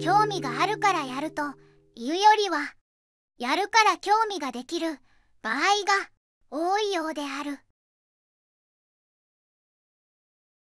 興味があるからやるというよりはやるから興味ができる場合が多いようである。